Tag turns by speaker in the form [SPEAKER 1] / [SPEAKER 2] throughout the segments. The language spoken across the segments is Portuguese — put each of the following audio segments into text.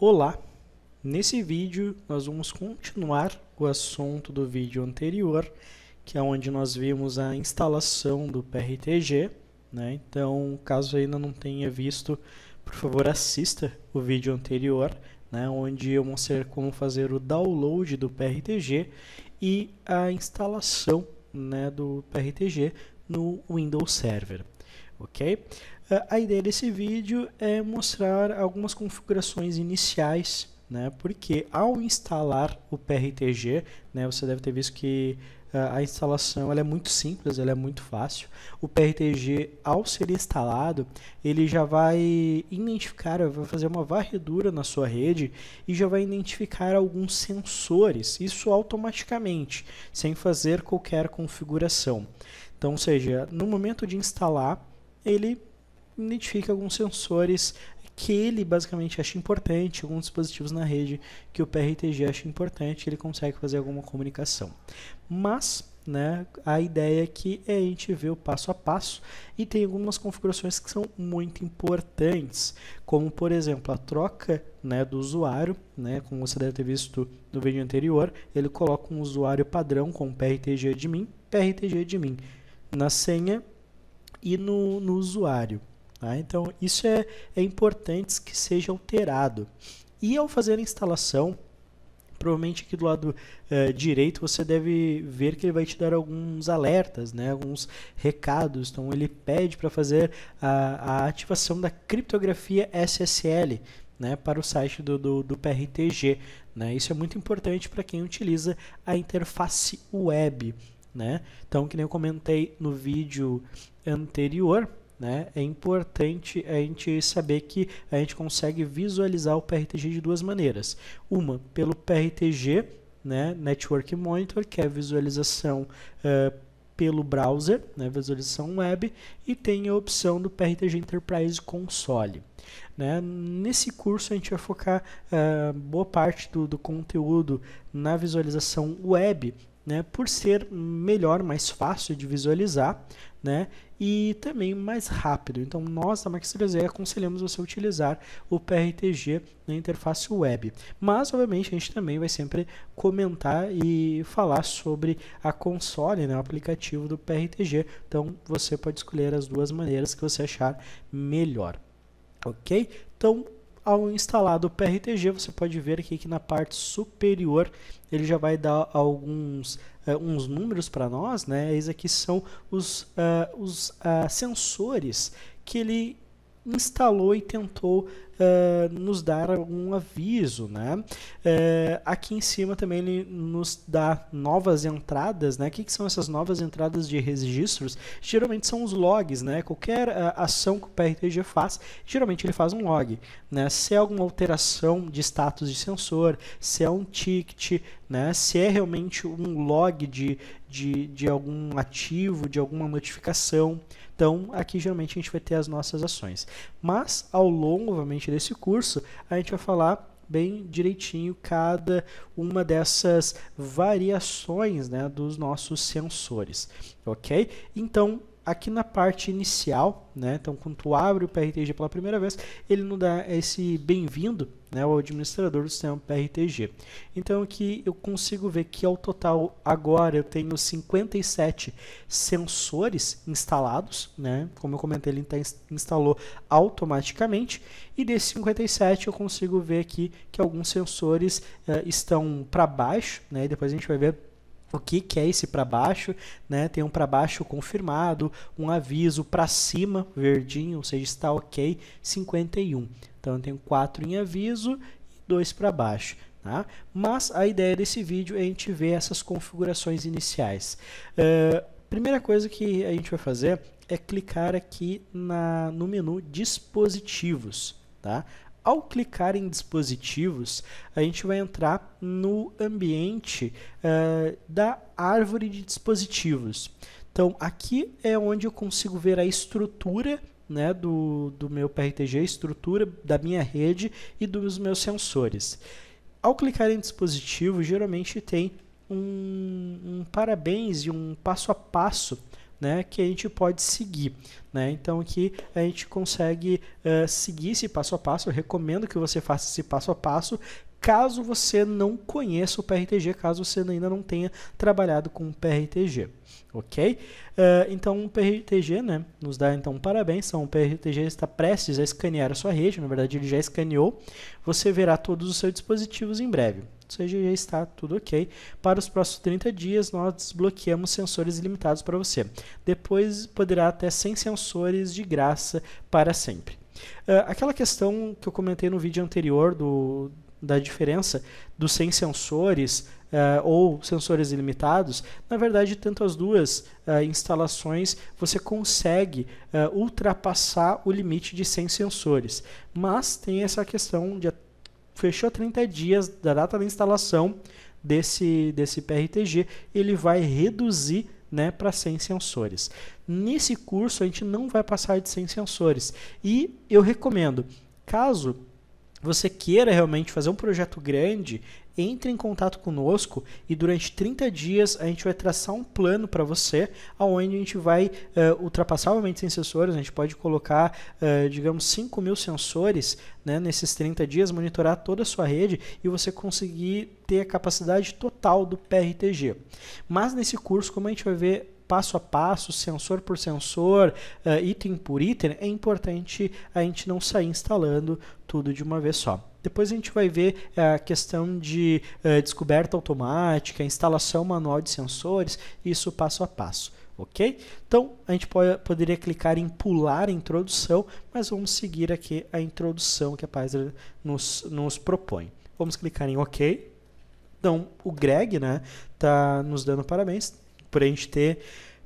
[SPEAKER 1] Olá! Nesse vídeo nós vamos continuar o assunto do vídeo anterior, que é onde nós vimos a instalação do PRTG. Né? Então, caso ainda não tenha visto, por favor assista o vídeo anterior, né? onde eu mostrei como fazer o download do PRTG e a instalação né, do PRTG no Windows Server. Ok? É, a ideia desse vídeo é mostrar algumas configurações iniciais, né? porque ao instalar o PRTG, né, você deve ter visto que é, a instalação ela é muito simples, ela é muito fácil. O PRTG, ao ser instalado, ele já vai identificar, vai fazer uma varredura na sua rede e já vai identificar alguns sensores, isso automaticamente, sem fazer qualquer configuração. Então, ou seja, no momento de instalar, ele identifica alguns sensores que ele basicamente acha importante, alguns dispositivos na rede que o PRTG acha importante, que ele consegue fazer alguma comunicação. Mas né? A ideia aqui é a gente ver o passo a passo e tem algumas configurações que são muito importantes, como por exemplo a troca né, do usuário, né, como você deve ter visto no vídeo anterior, ele coloca um usuário padrão com PRTG admin, PRTG admin na senha e no, no usuário. Tá? Então, isso é, é importante que seja alterado. E ao fazer a instalação, provavelmente aqui do lado eh, direito você deve ver que ele vai te dar alguns alertas, né, alguns recados. Então ele pede para fazer a, a, ativação da criptografia SSL né, para o site do, do, do PRTG. Né? Isso é muito importante para quem utiliza a interface web. Né? Então, que nem eu comentei no vídeo anterior, né? É importante a gente saber que a gente consegue visualizar o PRTG de duas maneiras. Uma, pelo PRTG, né? Network Monitor, que é a visualização uh, pelo browser, né? visualização web, e tem a opção do PRTG Enterprise Console. Né? Nesse curso a gente vai focar uh, boa parte do, do, conteúdo na visualização web né, por ser melhor, mais fácil de visualizar né, e também mais rápido. Então, nós da Max3E aconselhamos você utilizar o PRTG na interface web. Mas, obviamente, a gente também vai sempre comentar e falar sobre a console, né, o aplicativo do PRTG. Então, você pode escolher as duas maneiras que você achar melhor. Ok? Então, ao instalar o PRTG, você pode ver aqui que na parte superior ele já vai dar alguns eh, uns números para nós, né? Esses aqui são os, uh, os uh, sensores que ele instalou e tentou uh, nos dar algum aviso, né? Uh, aqui em cima também ele nos dá novas entradas, né? O que, que, são essas novas entradas de registros? Geralmente são os logs, né? Qualquer uh, ação que o PRTG faz, geralmente ele faz um log, né? Se é alguma alteração de status de sensor, se é um ticket, né? Se é realmente um log de de, de algum ativo, de alguma notificação. Então, aqui geralmente a gente vai ter as nossas ações. Mas, ao longo, obviamente, desse curso, a gente vai falar bem direitinho cada uma dessas variações né, dos nossos sensores, ok? Então, aqui na parte inicial, né? Então, quando tu abre o PRTG pela primeira vez, ele não dá esse bem-vindo né, ao administrador do sistema PRTG. Então, aqui eu consigo ver que ao total agora eu tenho 57 sensores instalados, né? Como eu comentei, ele instalou automaticamente e desses 57 eu consigo ver aqui que alguns sensores uh, estão para baixo, né? E depois a gente vai ver o que, que é esse para baixo, né? Tem um para baixo confirmado, um aviso para cima verdinho, ou seja, está ok, 51. Então eu tenho 4 em aviso e 2 para baixo. Tá? Mas a ideia desse vídeo é a gente ver essas configurações iniciais. Uh, primeira coisa que a gente vai fazer é clicar aqui na, no menu dispositivos. Tá? Ao clicar em dispositivos, a gente vai entrar no ambiente uh, da árvore de dispositivos. Então, aqui é onde eu consigo ver a estrutura né, do, do meu PRTG, a estrutura da minha rede e dos meus sensores. Ao clicar em dispositivo, geralmente tem um, um parabéns e um passo a passo né, que a gente pode seguir. Né? Então aqui a gente consegue uh, seguir esse passo a passo. Eu recomendo que você faça esse passo a passo caso você não conheça o PRTG, caso você ainda não tenha trabalhado com o PRTG, ok? Uh, então o PRTG, né, nos dá então um parabéns, então, o PRTG está prestes a escanear a sua rede, na verdade ele já escaneou, você verá todos os seus dispositivos em breve ou seja, já está tudo ok. Para os próximos 30 dias, nós desbloqueamos sensores ilimitados para você. Depois poderá até 100 sensores de graça para sempre. Uh, aquela questão que eu comentei no vídeo anterior do, da diferença dos 100 sensores uh, ou sensores ilimitados, na verdade, tanto as duas uh, instalações você consegue ultrapassar o limite de 100 sensores. Mas tem essa questão de até fechou 30 dias da data da instalação desse, desse PRTG, ele vai reduzir né, para 100 sensores. Nesse curso a gente não vai passar de 100 sensores e eu recomendo, caso você queira realmente fazer um projeto grande, entre em contato conosco e durante 30 dias a gente vai traçar um plano para você, aonde a gente vai uh, ultrapassar obviamente sem sensores, a gente pode colocar, uh, digamos, 5 mil sensores né, nesses 30 dias, monitorar toda a sua rede e você conseguir ter a capacidade total do PRTG. Mas nesse curso, como a gente vai ver passo a passo, sensor por sensor, uh, item por item, é importante a gente não sair instalando tudo de uma vez só. Depois a gente vai ver é, a questão de é, descoberta automática, instalação manual de sensores, isso passo a passo ok? Então, a gente pode, poderia clicar em pular a introdução, mas vamos seguir aqui a introdução que a Pfizer nos, nos propõe. Vamos clicar em OK. Então, o Greg né, tá nos dando parabéns por a gente ter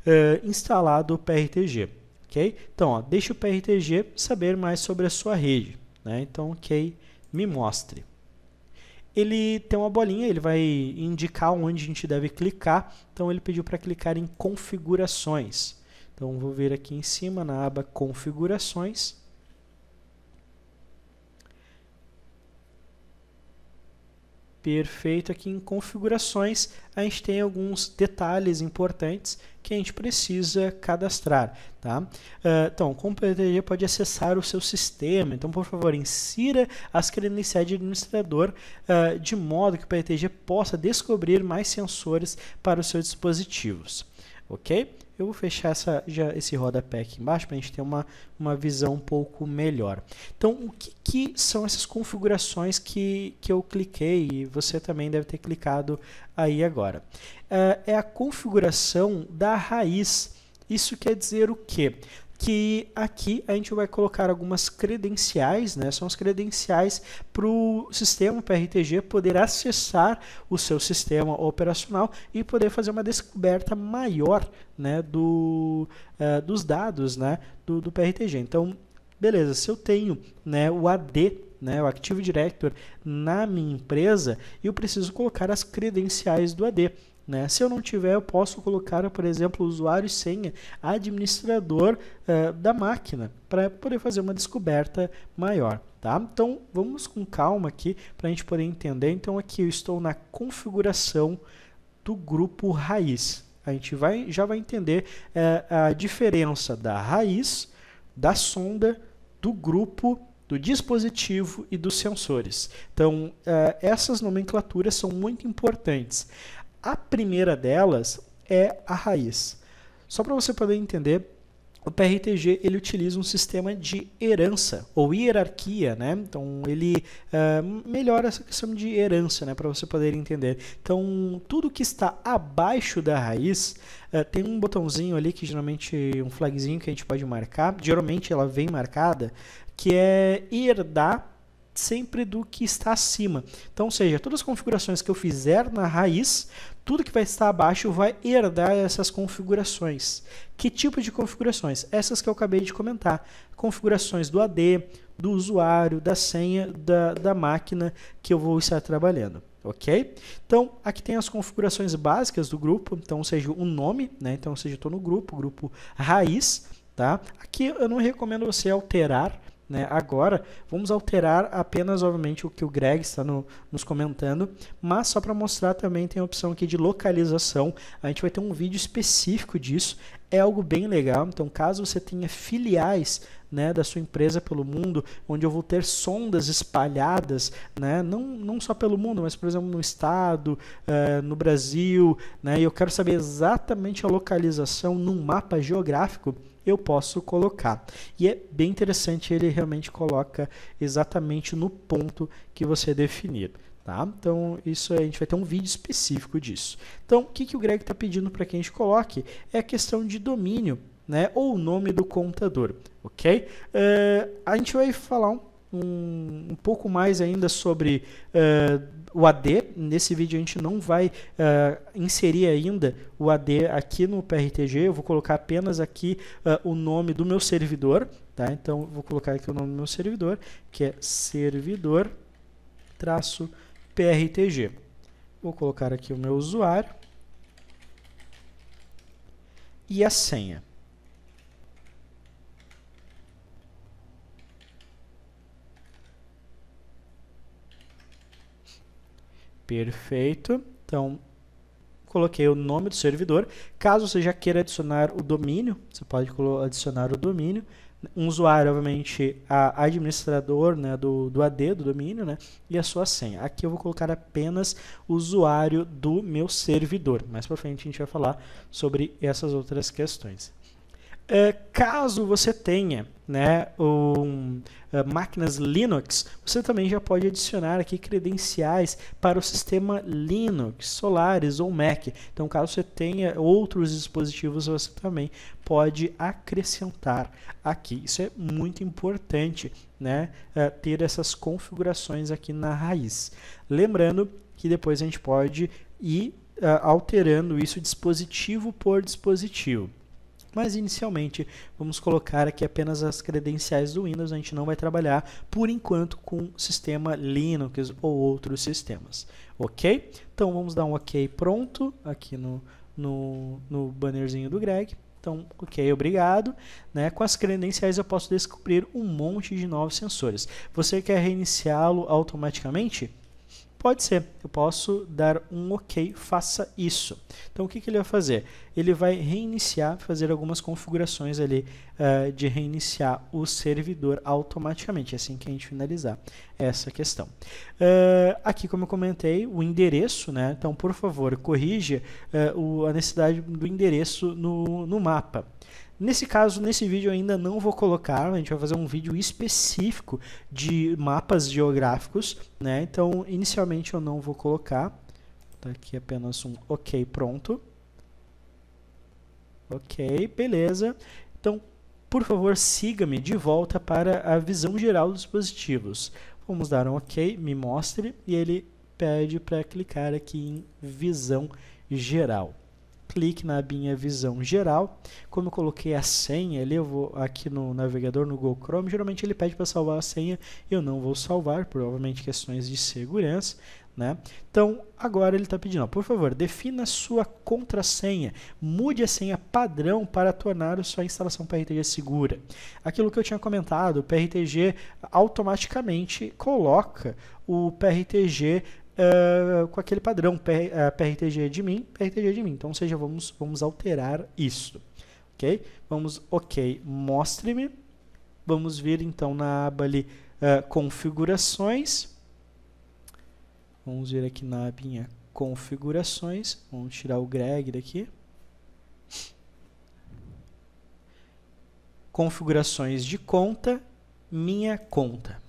[SPEAKER 1] uh, instalado o PRTG, ok? Então, ó, deixa o PRTG saber mais sobre a sua rede. Né? Então, OK me mostre. Ele tem uma bolinha, ele vai indicar onde a gente deve clicar. Então ele pediu para clicar em configurações. Então vou vir aqui em cima na aba configurações Perfeito. Aqui em configurações, a gente tem alguns detalhes importantes que a gente precisa cadastrar. Tá? Ah, então, como PTG pode acessar o seu sistema, então, por favor, insira as credenciais de administrador ah, de modo que o PTG possa descobrir mais sensores para os seus dispositivos. Ok? Eu vou fechar essa, já, esse rodapé aqui embaixo para a gente ter uma, uma visão um pouco melhor. Então, o que, que são essas configurações que, que eu cliquei e você também deve ter clicado aí agora? É, é a configuração da raiz. Isso quer dizer o quê? que aqui a gente vai colocar algumas credenciais, né? São as credenciais para o sistema PRTG poder acessar o seu sistema operacional e poder fazer uma descoberta maior, né? Do, uh, dos dados, né? Do, do PRTG. Então, beleza? Se eu tenho, né? O AD né, o Active Director na minha empresa, eu preciso colocar as credenciais do AD. Né? Se eu não tiver, eu posso colocar, por exemplo, usuário e senha, administrador uh, da máquina, para poder fazer uma descoberta maior. Tá? Então, vamos com calma aqui para a gente poder entender. Então, aqui eu estou na configuração do grupo raiz. A gente vai, já vai entender uh, a diferença da raiz, da sonda, do grupo do dispositivo e dos sensores. Então, uh, essas nomenclaturas são muito importantes. A primeira delas é a raiz. Só para você poder entender, o PRTG ele utiliza um sistema de herança ou hierarquia, né? Então ele uh, melhora essa questão de herança, né? Para você poder entender. Então tudo que está abaixo da raiz uh, tem um botãozinho ali que geralmente um flagzinho que a gente pode marcar. Geralmente ela vem marcada que é herdar sempre do que está acima. Então, ou seja, todas as configurações que eu fizer na raiz tudo que vai estar abaixo vai herdar essas configurações. Que tipo de configurações? Essas que eu acabei de comentar. Configurações do AD, do usuário, da senha, da, da máquina que eu vou estar trabalhando ok? Então, aqui tem as configurações básicas do grupo, então seja o nome, né? Então, seja estou no grupo, grupo raiz, tá? Aqui eu não recomendo você alterar, né, agora, vamos alterar apenas, obviamente, o que o Greg está no, nos comentando, mas só para mostrar também tem a opção aqui de localização. A gente vai ter um vídeo específico disso, é algo bem legal. Então, caso você tenha filiais né, da sua empresa pelo mundo, onde eu vou ter sondas espalhadas, né, não, não só pelo mundo, mas por exemplo no estado, eh, no Brasil, né, e eu quero saber exatamente a localização num mapa geográfico eu posso colocar. E é bem interessante, ele realmente coloca exatamente no ponto que você definir. Tá? Então, isso a gente vai ter um vídeo específico disso. Então, o que, que o Greg está pedindo para que a gente coloque é a questão de domínio né, ou o nome do contador, ok? Uh, a gente vai falar um um, um pouco mais ainda sobre uh, o AD. Nesse vídeo a gente não vai uh, inserir ainda o AD aqui no PRTG, eu vou colocar apenas aqui uh, o nome do meu servidor. Tá? Então vou colocar aqui o nome do meu servidor, que é servidor traço PRTG. Vou colocar aqui o meu usuário e a senha. Perfeito. Então, coloquei o nome do servidor. Caso você já queira adicionar o domínio, você pode adicionar o domínio. Um usuário, obviamente, a administrador né, do, do AD, do domínio, né, e a sua senha. Aqui eu vou colocar apenas o usuário do meu servidor. Mais para frente a gente vai falar sobre essas outras questões. É, caso você tenha né, um, uh, máquinas Linux, você também já pode adicionar aqui credenciais para o sistema Linux, Solaris ou Mac. Então, caso você tenha outros dispositivos, você também pode acrescentar aqui. Isso é muito importante, né, uh, ter essas configurações aqui na raiz. Lembrando que depois a gente pode ir uh, alterando isso dispositivo por dispositivo. Mas inicialmente vamos colocar aqui apenas as credenciais do Windows, a gente não vai trabalhar por enquanto com sistema Linux ou outros sistemas, ok? Então vamos dar um ok pronto aqui no, no, no bannerzinho do Greg. Então, ok, obrigado. Né? Com as credenciais eu posso descobrir um monte de novos sensores. Você quer reiniciá-lo automaticamente? Pode ser, eu posso dar um OK, faça isso. Então o que, que ele vai fazer? Ele vai reiniciar, fazer algumas configurações ali uh, de reiniciar o servidor automaticamente, é assim que a gente finalizar essa questão. Uh, aqui, como eu comentei, o endereço, né? então por favor, corrija uh, o, a necessidade do endereço no, no mapa. Nesse caso, nesse vídeo eu ainda não vou colocar, a gente vai fazer um vídeo específico de mapas geográficos, né? Então, inicialmente eu não vou colocar. Tá aqui apenas um OK pronto. Ok, beleza. Então, por favor, siga-me de volta para a visão geral dos dispositivos. Vamos dar um OK, me mostre, e ele pede para clicar aqui em visão geral clique na minha visão geral. Como eu coloquei a senha ali, eu vou aqui no navegador, no Google Chrome, geralmente ele pede para salvar a senha, eu não vou salvar, provavelmente questões de segurança. Né? Então, agora ele está pedindo, ó, por favor, defina sua contrassenha, mude a senha padrão para tornar a sua instalação PRTG segura. Aquilo que eu tinha comentado, o PRTG automaticamente coloca o PRTG uh, com aquele padrão PR, uh, eh, PRTG é de mim, PRTG é de mim. Então, ou seja, vamos, vamos alterar isso. Ok? Vamos, ok, mostre-me. Vamos vir então na aba ali, uh, configurações. Vamos ver aqui na abinha configurações. Vamos tirar o Greg daqui. configurações de conta, minha conta.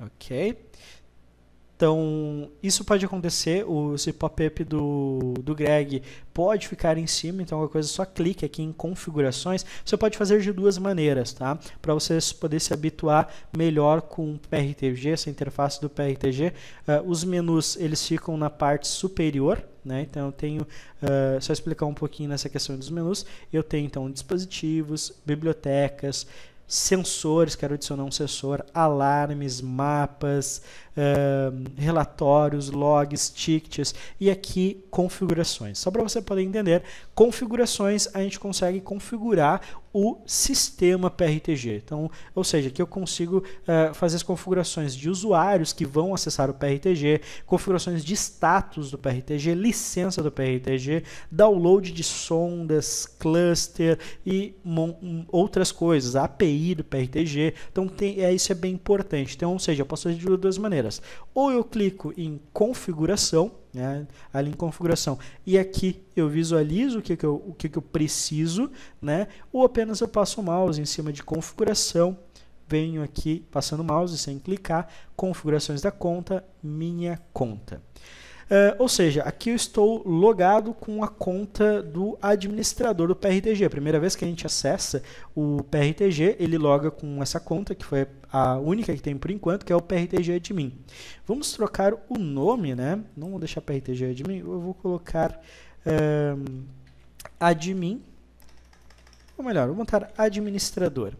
[SPEAKER 1] Ok? Então, isso pode acontecer, o, pop-up do, do Greg pode ficar em cima, então alguma coisa, só clique aqui em configurações. Você pode fazer de duas maneiras, tá? Para você poder se habituar melhor com o PRTG, essa interface do PRTG. Uh, ah, os menus, eles ficam na parte superior, né? Então eu tenho, uh, só explicar um pouquinho nessa questão dos menus, eu tenho então dispositivos, bibliotecas, sensores, quero adicionar um sensor, alarmes, mapas, Ehm, relatórios, logs, tickets e aqui configurações. Só para você poder entender, configurações a gente consegue configurar o sistema PRTG. Então, ou seja, aqui eu consigo uh, fazer as configurações de usuários que vão acessar o PRTG, configurações de status do PRTG, licença do PRTG, download de sondas, cluster e outras coisas, API do PRTG. Então, tem, é, isso é bem importante. Então, ou seja, eu posso fazer de duas maneiras maneiras. Ou eu clico em configuração, né, ali em configuração, e aqui eu visualizo o que, que, eu, o que, que eu preciso, né, ou apenas eu passo o mouse em cima de configuração, venho aqui passando o mouse sem clicar, configurações da conta, minha conta. Uh, ou seja, aqui eu estou logado com a conta do administrador do PRTG. A primeira vez que a gente acessa o PRTG, ele loga com essa conta, que foi a única que tem por enquanto, que é o PRTG Admin. Vamos trocar o nome, né? Não vou deixar PRTG Admin, eu vou colocar uh, Admin, ou melhor, vou montar Administrador.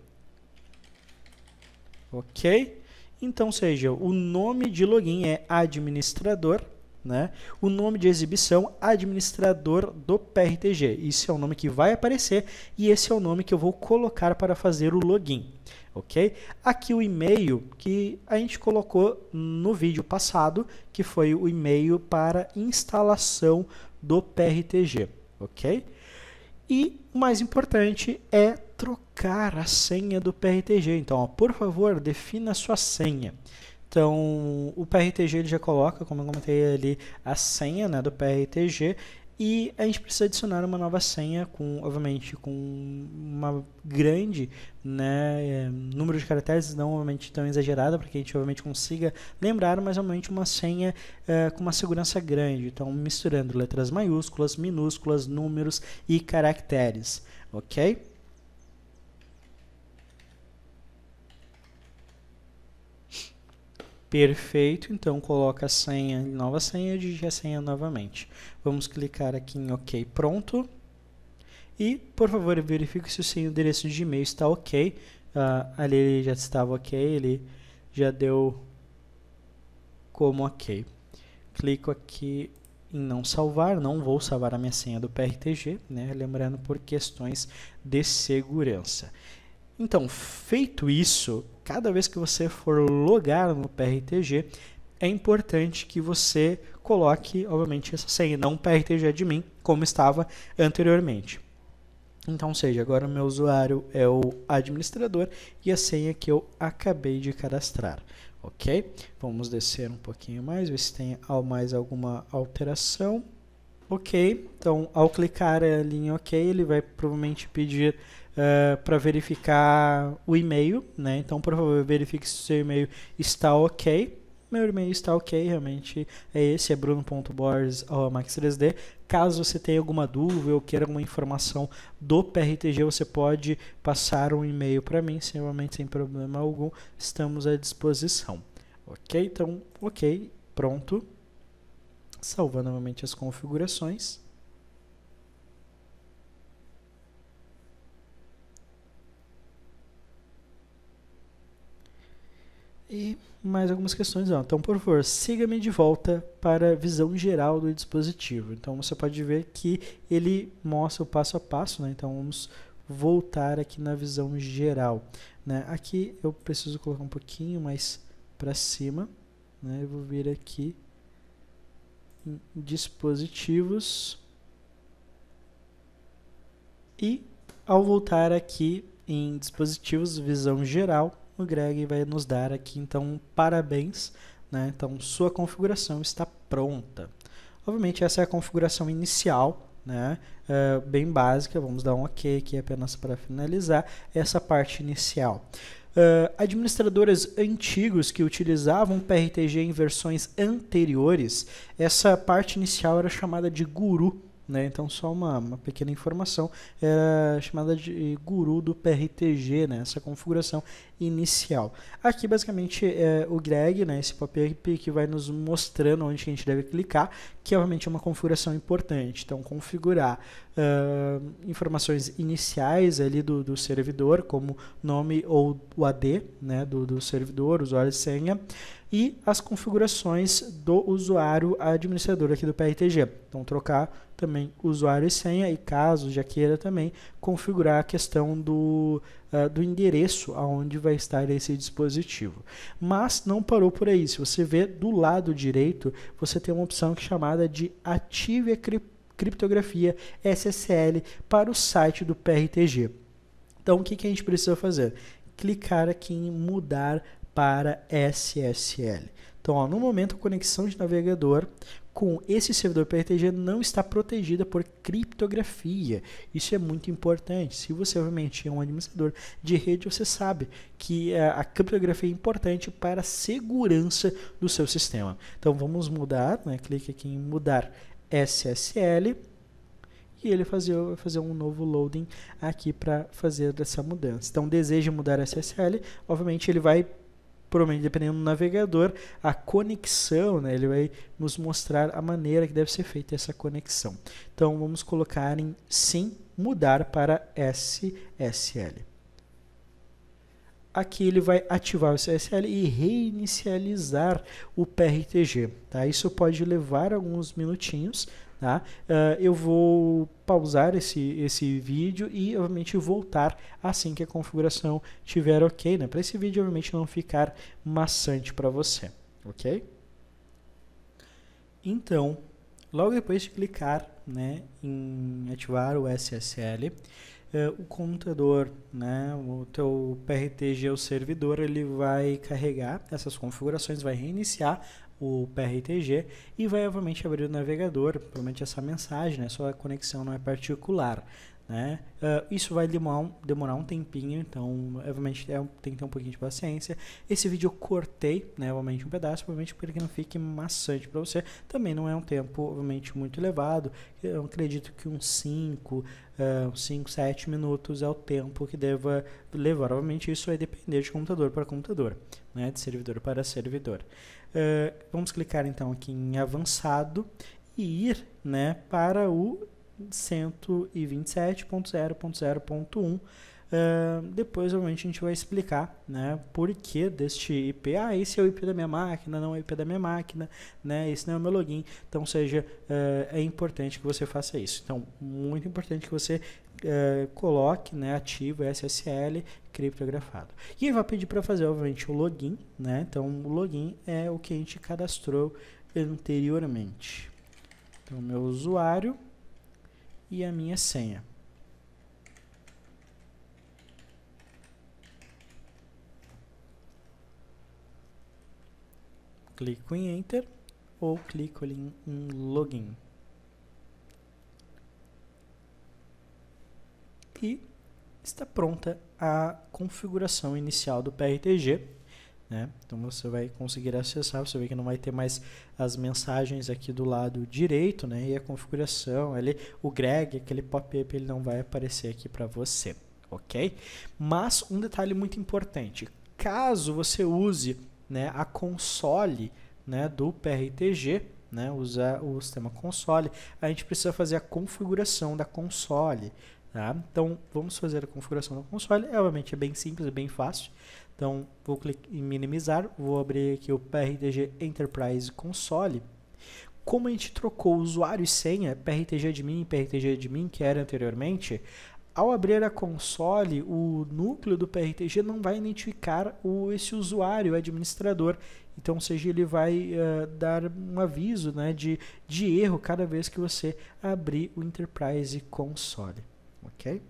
[SPEAKER 1] Ok? Então, seja, o nome de login é administrador né? O nome de exibição, administrador do PRTG. Esse é o nome que vai aparecer e esse é o nome que eu vou colocar para fazer o login, ok? Aqui o e-mail que a gente colocou no vídeo passado, que foi o e-mail para instalação do PRTG, ok? E o mais importante é trocar a senha do PRTG. Então, ó, por favor, defina a sua senha. Então, o PRTG ele já coloca, como eu comentei ali, a senha né, do PRTG e a gente precisa adicionar uma nova senha com obviamente com uma grande né, eh, número de caracteres não obviamente tão exagerada para que a gente obviamente consiga lembrar mas obviamente uma senha é, com uma segurança grande então misturando letras maiúsculas minúsculas números e caracteres ok Perfeito, então coloca a senha, nova senha, digite a senha novamente. Vamos clicar aqui em OK, pronto. E, por favor, verifique se o seu endereço de e-mail está ok. Uh, ali ele já estava ok, ele já deu como ok. Clico aqui em não salvar, não vou salvar a minha senha do PRTG, né? lembrando por questões de segurança. Então, feito isso, cada vez que você for logar no PRTG, é importante que você coloque, obviamente, essa senha, não PRTG é de mim, como estava anteriormente. Então, seja, agora o meu usuário é o administrador e a senha que eu acabei de cadastrar, ok? Vamos descer um pouquinho mais, ver se tem mais alguma alteração. Ok, então ao clicar a linha ok, ele vai provavelmente pedir uh, eh, para verificar o e-mail, né? Então, por favor, verifique se o seu e-mail está ok. Meu e-mail está ok, realmente é esse, é bruno.borges.max3d. Caso você tenha alguma dúvida ou queira alguma informação do PRTG, você pode passar um e-mail para mim, realmente sem problema algum, estamos à disposição. Ok? Então, ok, pronto. Salvando novamente as configurações. e mais algumas questões. Então, por favor, siga-me de volta para a visão geral do dispositivo. Então, você pode ver que ele mostra o passo a passo. Né? Então, vamos voltar aqui na visão geral. Né? Aqui eu preciso colocar um pouquinho mais para cima. Né? Eu vou vir aqui em dispositivos. E ao voltar aqui em dispositivos, visão geral, o Greg vai nos dar aqui então parabéns, né? Então sua configuração está pronta. Obviamente essa é a configuração inicial, né? É, bem básica, vamos dar um OK aqui apenas para finalizar essa parte inicial. Uh, é, administradores antigos que utilizavam PRTG em versões anteriores, essa parte inicial era chamada de guru, né? Então, só uma, uma pequena informação, era chamada de guru do PRTG, né? essa configuração inicial. Aqui, basicamente, é o Greg, né? esse pop-up que vai nos mostrando onde a gente deve clicar, que é obviamente é uma configuração importante. Então, configurar uh, informações iniciais ali do, do servidor, como nome ou o AD né? do, do servidor, usuário e senha, e as configurações do usuário administrador aqui do PRTG. Então, trocar também usuário e senha e caso já queira também configurar a questão do, uh, do endereço aonde vai estar esse dispositivo. Mas não parou por aí. Se você vê do lado direito, você tem uma opção é chamada de ative a criptografia SSL para o site do PRTG. Então o que, que a gente precisa fazer? Clicar aqui em mudar para SSL. Então, ó, no momento, a conexão de navegador com esse servidor PRTG não está protegida por criptografia. Isso é muito importante. Se você obviamente é um administrador de rede, você sabe que a, é, a criptografia é importante para a segurança do seu sistema. Então, vamos mudar, né? clique aqui em mudar SSL e ele fazer, fazer um novo loading aqui para fazer essa mudança. Então, deseja mudar SSL, obviamente ele vai provavelmente dependendo do navegador, a conexão, né, ele vai nos mostrar a maneira que deve ser feita essa conexão. Então vamos colocar em sim, mudar para SSL. Aqui ele vai ativar o SSL e reinicializar o PRTG. Tá? Isso pode levar alguns minutinhos, Tá? Uh, eu vou pausar esse, esse vídeo e, obviamente, voltar assim que a configuração estiver ok, né? Para esse vídeo, obviamente, não ficar maçante para você, ok? Então, logo depois de clicar né, em ativar o SSL, uh, eh, o computador, né, o teu PRTG, o servidor, ele vai carregar essas configurações, vai reiniciar o PRTG e vai obviamente abrir o navegador, provavelmente essa mensagem, né? Sua conexão não é particular, né? Uh, isso vai demorar um, demorar um tempinho, então obviamente é, tem que ter um pouquinho de paciência. Esse vídeo eu cortei, né? Obviamente um pedaço, provavelmente para que não fique maçante para você. Também não é um tempo, obviamente, muito elevado. Eu acredito que uns 5, 5, 7 minutos é o tempo que deva levar. Obviamente isso vai depender de computador para computador, né? De servidor para servidor. Uh, vamos clicar então aqui em avançado e ir né, para o 127.0.0.1. Uh, eh, depois, obviamente, a gente vai explicar né, por que deste IP. Ah, esse é o IP da minha máquina, não é o IP da minha máquina, né, esse não é o meu login. Então, seja, uh, é importante que você faça isso. Então, muito importante que você uh, coloque, né, ative SSL criptografado. E ele vai pedir para fazer, obviamente, o login, né? Então, o login é o que a gente cadastrou anteriormente. Então, meu usuário e a minha senha. Clico em Enter ou clico em Login. E está pronta a configuração inicial do PRTG. Né? Então você vai conseguir acessar, você vê que não vai ter mais as mensagens aqui do lado direito, né? E a configuração, ele, o Greg, aquele pop-up, ele não vai aparecer aqui para você, ok? Mas um detalhe muito importante, caso você use né, a console né, do PRTG, né, usar o sistema console, a gente precisa fazer a configuração da console, Tá? Então, vamos fazer a configuração do console. É, obviamente é bem simples, é bem fácil. Então, vou clicar em minimizar, vou abrir aqui o PRTG Enterprise Console. Como a gente trocou usuário e senha, PRTG admin e PRTG admin, que era anteriormente, ao abrir a console, o núcleo do PRTG não vai identificar o, esse usuário, o administrador. Então, ou seja, ele vai uh, dar um aviso né, de, de erro cada vez que você abrir o Enterprise Console ok?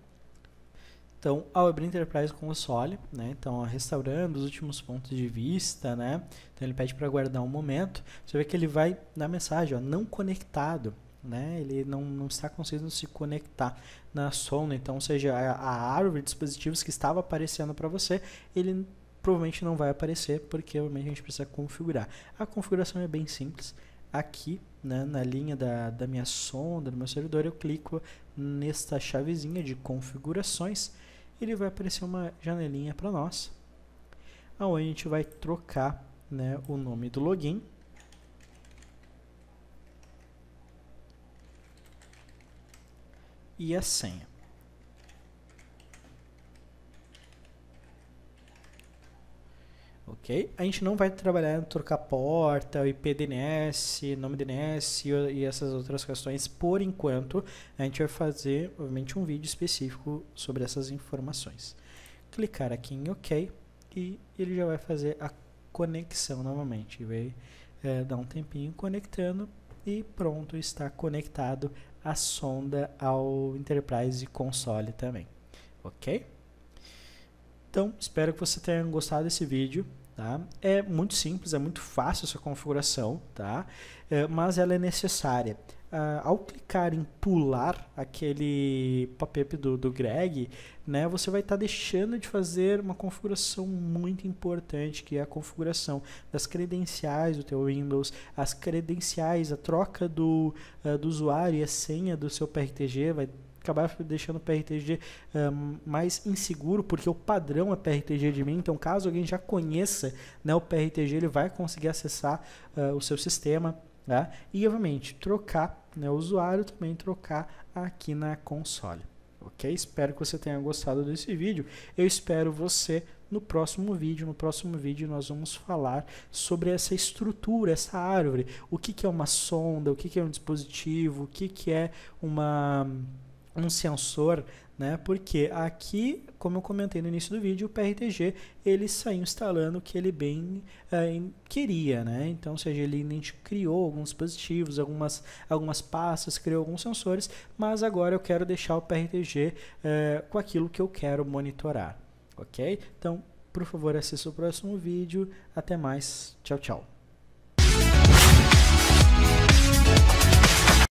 [SPEAKER 1] Então, a Web Enterprise console, né? Então, restaurando os últimos pontos de vista, né? Então, ele pede para guardar um momento. Você vê que ele vai na mensagem, ó, não conectado, né? Ele não, não está conseguindo se conectar na sonda. Então, ou seja, a, a árvore de dispositivos que estava aparecendo para você, ele provavelmente não vai aparecer, porque obviamente a gente precisa configurar. A configuração é bem simples. Aqui, né, na linha da, da minha sonda, do meu servidor, eu clico nesta chavezinha de configurações, ele vai aparecer uma janelinha para nós, aonde a gente vai trocar né, o nome do login. E a senha. ok? A gente não vai trabalhar em trocar porta, IP DNS, nome DNS e essas outras questões por enquanto. A gente vai fazer, obviamente, um vídeo específico sobre essas informações. Clicar aqui em OK e ele já vai fazer a conexão novamente. Vai é, dar um tempinho conectando e pronto, está conectado a sonda ao Enterprise console também, ok? Então, espero que você tenha gostado desse vídeo. Tá? É muito simples, é muito fácil essa configuração, tá? É, mas ela é necessária. Ah, ao clicar em pular aquele pop-up do, do Greg, né, você vai estar tá deixando de fazer uma configuração muito importante, que é a configuração das credenciais do teu Windows, as credenciais, a troca do, uh, do usuário e a senha do seu PRTG vai acabar deixando o PRTG eh, mais inseguro, porque o padrão é PRTG de mim. Então, caso alguém já conheça né, o PRTG, ele vai conseguir acessar uh, o seu sistema. Né? E, obviamente, trocar né, o usuário, também trocar aqui na console. Ok? Espero que você tenha gostado desse vídeo. Eu espero você no próximo vídeo. No próximo vídeo nós vamos falar sobre essa estrutura, essa árvore. O que, que é uma sonda, o que, que é um dispositivo, o que, que é uma um sensor, né? Porque aqui, como eu comentei no início do vídeo, o PRTG ele saiu instalando o que ele bem é, queria, né? Então, seja, ele criou alguns dispositivos, algumas, algumas pastas, criou alguns sensores, mas agora eu quero deixar o PRTG é, eh, com aquilo que eu quero monitorar, ok? Então, por favor, assista o próximo vídeo. Até mais. Tchau, tchau.